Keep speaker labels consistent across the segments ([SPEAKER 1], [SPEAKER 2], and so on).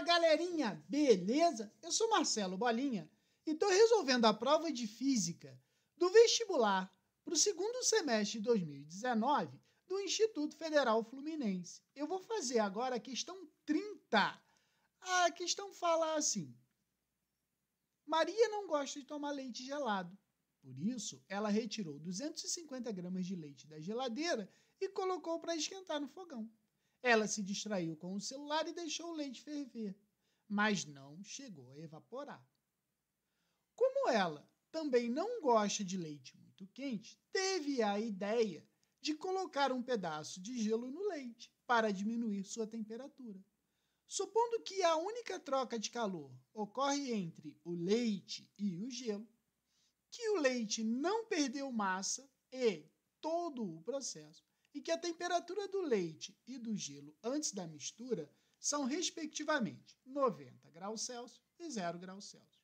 [SPEAKER 1] Fala galerinha, beleza? Eu sou Marcelo Bolinha e estou resolvendo a prova de física do vestibular para o segundo semestre de 2019 do Instituto Federal Fluminense. Eu vou fazer agora a questão 30. A questão fala assim: Maria não gosta de tomar leite gelado. Por isso, ela retirou 250 gramas de leite da geladeira e colocou para esquentar no fogão. Ela se distraiu com o celular e deixou o leite ferver, mas não chegou a evaporar. Como ela também não gosta de leite muito quente, teve a ideia de colocar um pedaço de gelo no leite para diminuir sua temperatura. Supondo que a única troca de calor ocorre entre o leite e o gelo, que o leite não perdeu massa e todo o processo, e que a temperatura do leite e do gelo antes da mistura são, respectivamente, 90 graus Celsius e 0 graus Celsius.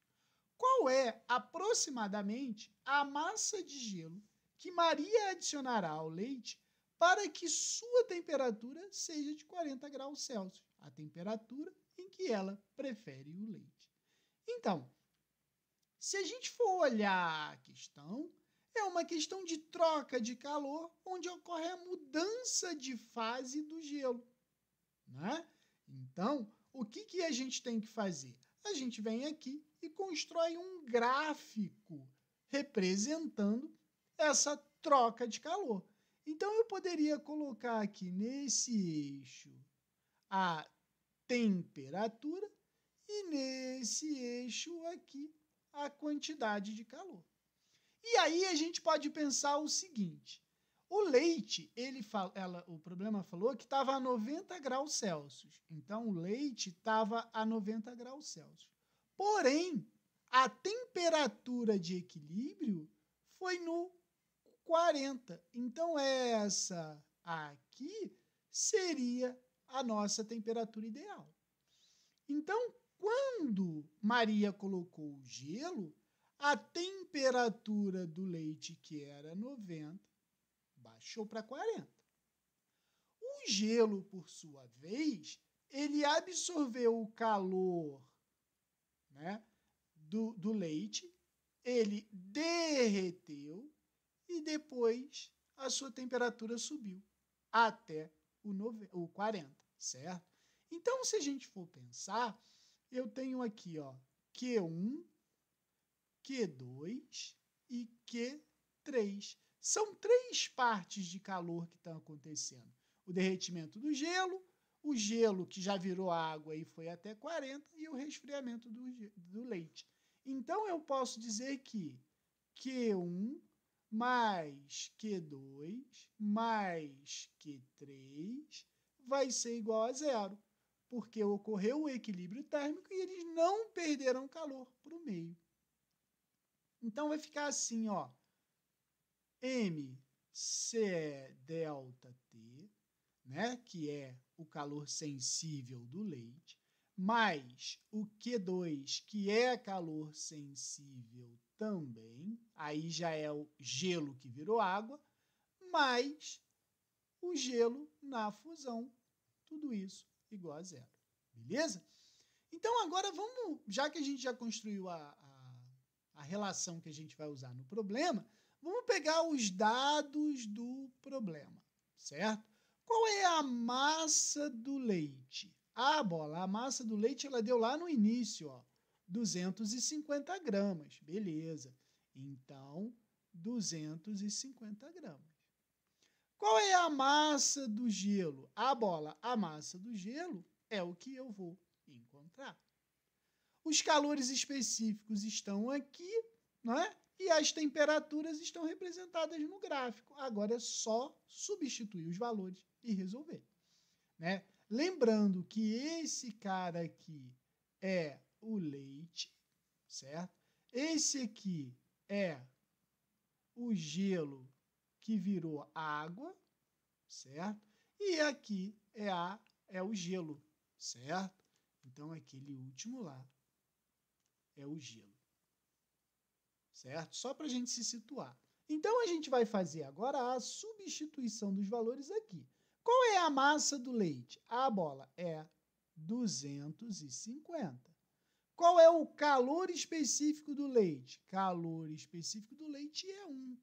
[SPEAKER 1] Qual é, aproximadamente, a massa de gelo que Maria adicionará ao leite para que sua temperatura seja de 40 graus Celsius, a temperatura em que ela prefere o leite? Então, se a gente for olhar a questão, é uma questão de troca de calor, onde ocorre a mudança de fase do gelo. Né? Então, o que, que a gente tem que fazer? A gente vem aqui e constrói um gráfico representando essa troca de calor. Então, eu poderia colocar aqui nesse eixo a temperatura e nesse eixo aqui a quantidade de calor. E aí a gente pode pensar o seguinte: o leite, ele fala, ela, o problema falou que estava a 90 graus Celsius. Então o leite estava a 90 graus Celsius. Porém, a temperatura de equilíbrio foi no 40. Então essa aqui seria a nossa temperatura ideal. Então, quando Maria colocou o gelo, a temperatura do leite, que era 90, baixou para 40. O gelo, por sua vez, ele absorveu o calor né, do, do leite, ele derreteu e depois a sua temperatura subiu até o, nove... o 40, certo? Então, se a gente for pensar, eu tenho aqui ó, Q1 Q2 e Q3. São três partes de calor que estão acontecendo: o derretimento do gelo, o gelo que já virou água e foi até 40, e o resfriamento do, do leite. Então eu posso dizer que Q1 mais Q2 mais Q3 vai ser igual a zero, porque ocorreu o equilíbrio térmico e eles não perderam calor para o meio. Então vai ficar assim, ó. M CE é delta T, né, que é o calor sensível do leite, mais o Q2, que é calor sensível também, aí já é o gelo que virou água, mais o gelo na fusão. Tudo isso igual a zero. Beleza? Então agora vamos, já que a gente já construiu a, a a relação que a gente vai usar no problema, vamos pegar os dados do problema, certo? Qual é a massa do leite? Ah, bola, a massa do leite ela deu lá no início, ó, 250 gramas, beleza. Então, 250 gramas. Qual é a massa do gelo? A ah, bola, a massa do gelo é o que eu vou encontrar. Os calores específicos estão aqui, não é? E as temperaturas estão representadas no gráfico. Agora é só substituir os valores e resolver, né? Lembrando que esse cara aqui é o leite, certo? Esse aqui é o gelo que virou água, certo? E aqui é a é o gelo, certo? Então aquele último lá é o gelo. Certo? Só para a gente se situar. Então a gente vai fazer agora a substituição dos valores aqui. Qual é a massa do leite? A bola é 250. Qual é o calor específico do leite? Calor específico do leite é 1.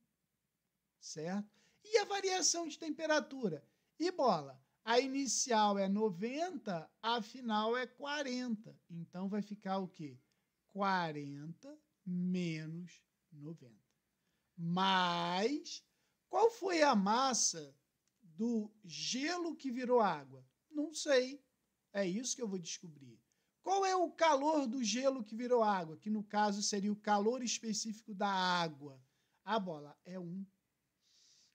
[SPEAKER 1] Certo? E a variação de temperatura? E bola? A inicial é 90, a final é 40. Então vai ficar o quê? 40 menos 90. Mas qual foi a massa do gelo que virou água? Não sei. É isso que eu vou descobrir. Qual é o calor do gelo que virou água? Que no caso seria o calor específico da água. A bola é 1.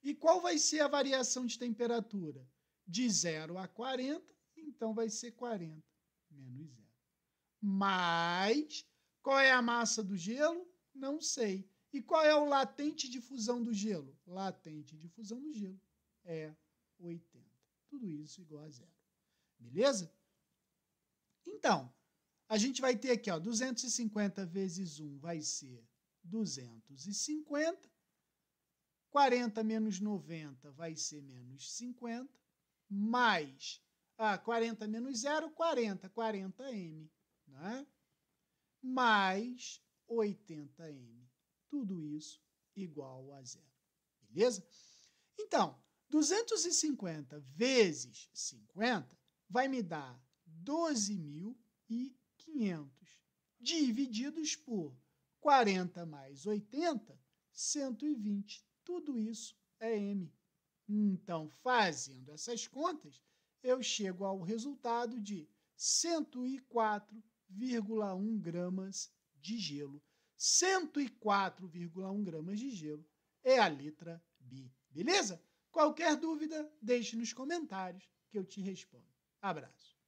[SPEAKER 1] E qual vai ser a variação de temperatura? De 0 a 40, então vai ser 40 menos 0. Mais qual é a massa do gelo? Não sei. E qual é o latente de fusão do gelo? Latente de fusão do gelo é 80. Tudo isso igual a zero. Beleza? Então, a gente vai ter aqui, ó, 250 vezes 1 vai ser 250. 40 menos 90 vai ser menos 50. Mais ah, 40 menos 0, 40. 40m. Né? mais 80m. Tudo isso igual a zero. Beleza? Então, 250 vezes 50 vai me dar 12.500, divididos por 40 mais 80, 120. Tudo isso é M. Então, fazendo essas contas, eu chego ao resultado de 104 104,1 gramas de gelo. 104,1 gramas de gelo é a letra B. Beleza? Qualquer dúvida, deixe nos comentários que eu te respondo. Abraço.